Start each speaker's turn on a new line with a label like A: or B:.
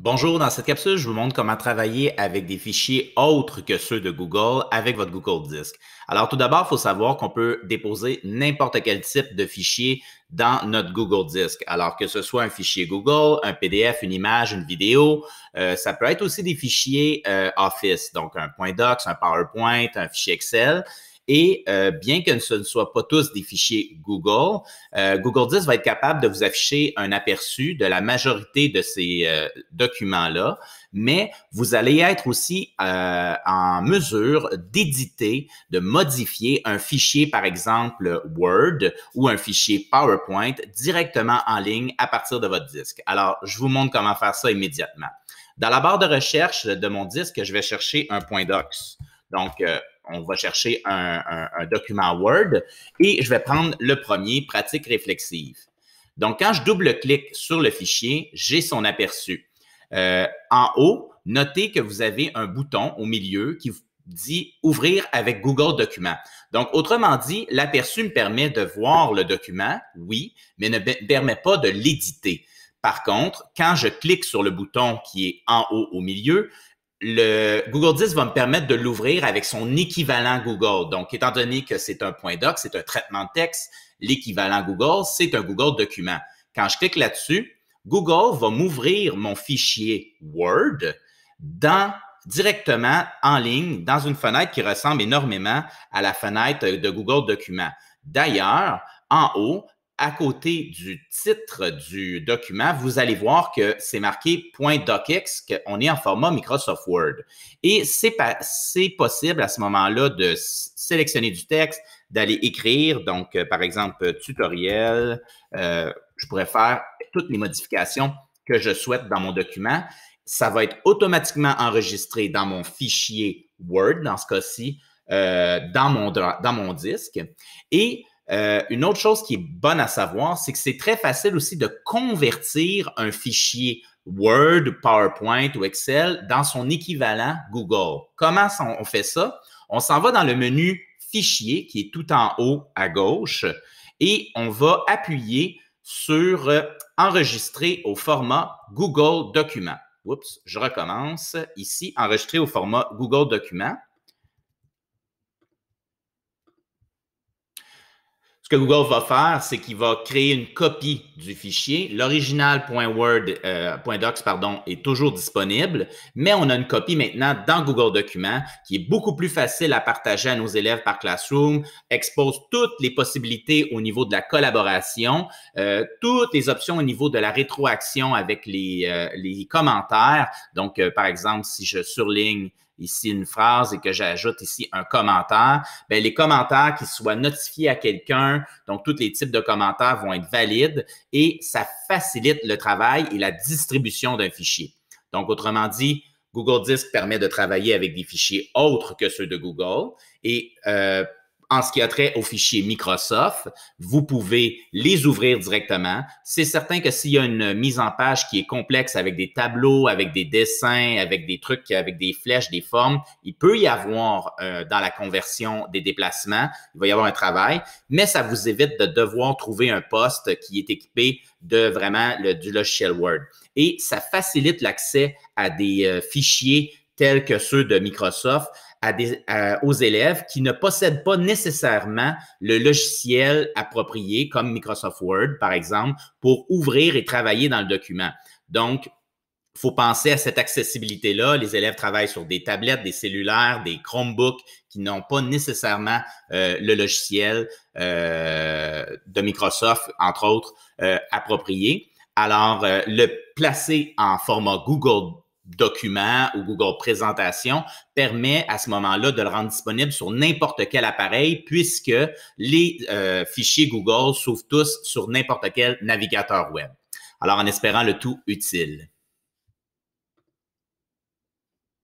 A: Bonjour, dans cette capsule, je vous montre comment travailler avec des fichiers autres que ceux de Google avec votre Google Disk. Alors tout d'abord, il faut savoir qu'on peut déposer n'importe quel type de fichier dans notre Google Disk. Alors que ce soit un fichier Google, un PDF, une image, une vidéo, euh, ça peut être aussi des fichiers euh, Office, donc un point docs, un PowerPoint, un fichier Excel. Et euh, bien que ce ne soit pas tous des fichiers Google, euh, Google 10 va être capable de vous afficher un aperçu de la majorité de ces euh, documents-là, mais vous allez être aussi en mesure d'éditer, de modifier un fichier, par exemple Word ou un fichier PowerPoint directement en ligne à partir de votre disque. Alors, je vous montre comment faire ça immédiatement. Dans la barre de recherche de mon disque, je vais chercher un point docs. Donc, on va chercher un, document Word et je vais prendre le premier, pratique réflexive. Donc, quand je double-clique sur le fichier, j'ai son aperçu. Euh, en haut, notez que vous avez un bouton au milieu qui dit ouvrir avec Google Documents. Donc, autrement dit, l'aperçu me permet de voir le document, oui, mais ne permet pas de l'éditer. Par contre, quand je clique sur le bouton qui est en haut au milieu, le Google 10 va me permettre de l'ouvrir avec son équivalent Google. Donc, étant donné que c'est un point doc, c'est un traitement de texte, l'équivalent Google, c'est un Google document. Quand je clique là-dessus, Google va m'ouvrir mon fichier Word dans, directement en ligne dans une fenêtre qui ressemble énormément à la fenêtre de Google Documents. D'ailleurs, en haut, à côté du titre du document, vous allez voir que c'est marqué .docx, qu'on est en format Microsoft Word. Et c'est possible à ce moment-là de sélectionner du texte, d'aller écrire, donc euh, par exemple euh, tutoriel, euh, je pourrais faire toutes les modifications que je souhaite dans mon document. Ça va être automatiquement enregistré dans mon fichier Word, dans ce cas-ci, dans, mon, dans mon disque. Et euh, une autre chose qui est bonne à savoir, c'est que c'est très facile aussi de convertir un fichier Word, PowerPoint ou Excel dans son équivalent Google. Comment on fait ça? On s'en va dans le menu Fichier qui est tout en haut à gauche et on va appuyer sur euh, Enregistrer au format Google Document. Oups, je recommence ici, Enregistrer au format Google Document. Ce que Google va faire, c'est qu'il va créer une copie du fichier. L'original.word, euh, .docs, pardon, est toujours disponible, mais on a une copie maintenant dans Google Documents qui est beaucoup plus facile à partager à nos élèves par Classroom, expose toutes les possibilités au niveau de la collaboration, euh, toutes les options au niveau de la rétroaction avec les, euh, les commentaires. Donc, par exemple, si je surligne ici une phrase et que j'ajoute ici un commentaire, Ben les commentaires qui soient notifiés à quelqu'un, donc tous les types de commentaires vont être valides et ça facilite le travail et la distribution d'un fichier. Donc, autrement dit, Google Disk permet de travailler avec des fichiers autres que ceux de Google et euh, en ce qui a trait aux fichiers Microsoft, vous pouvez les ouvrir directement. C'est certain que s'il y a une mise en page qui est complexe avec des tableaux, avec des dessins, avec des trucs, avec des flèches, des formes, il peut y avoir euh, dans la conversion des déplacements, il va y avoir un travail, mais ça vous évite de devoir trouver un poste qui est équipé de vraiment le, du logiciel Word. Et ça facilite l'accès à des euh, fichiers tels que ceux de Microsoft aux élèves qui ne possèdent pas nécessairement le logiciel approprié, comme Microsoft Word, par exemple, pour ouvrir et travailler dans le document. Donc, il faut penser à cette accessibilité-là. Les élèves travaillent sur des tablettes, des cellulaires, des Chromebooks qui n'ont pas nécessairement euh, le logiciel euh, de Microsoft, entre autres, euh, approprié. Alors, le placer en format Google document ou Google Présentation permet à ce moment-là de le rendre disponible sur n'importe quel appareil puisque les euh, fichiers Google s'ouvrent tous sur n'importe quel navigateur web. Alors en espérant le tout utile.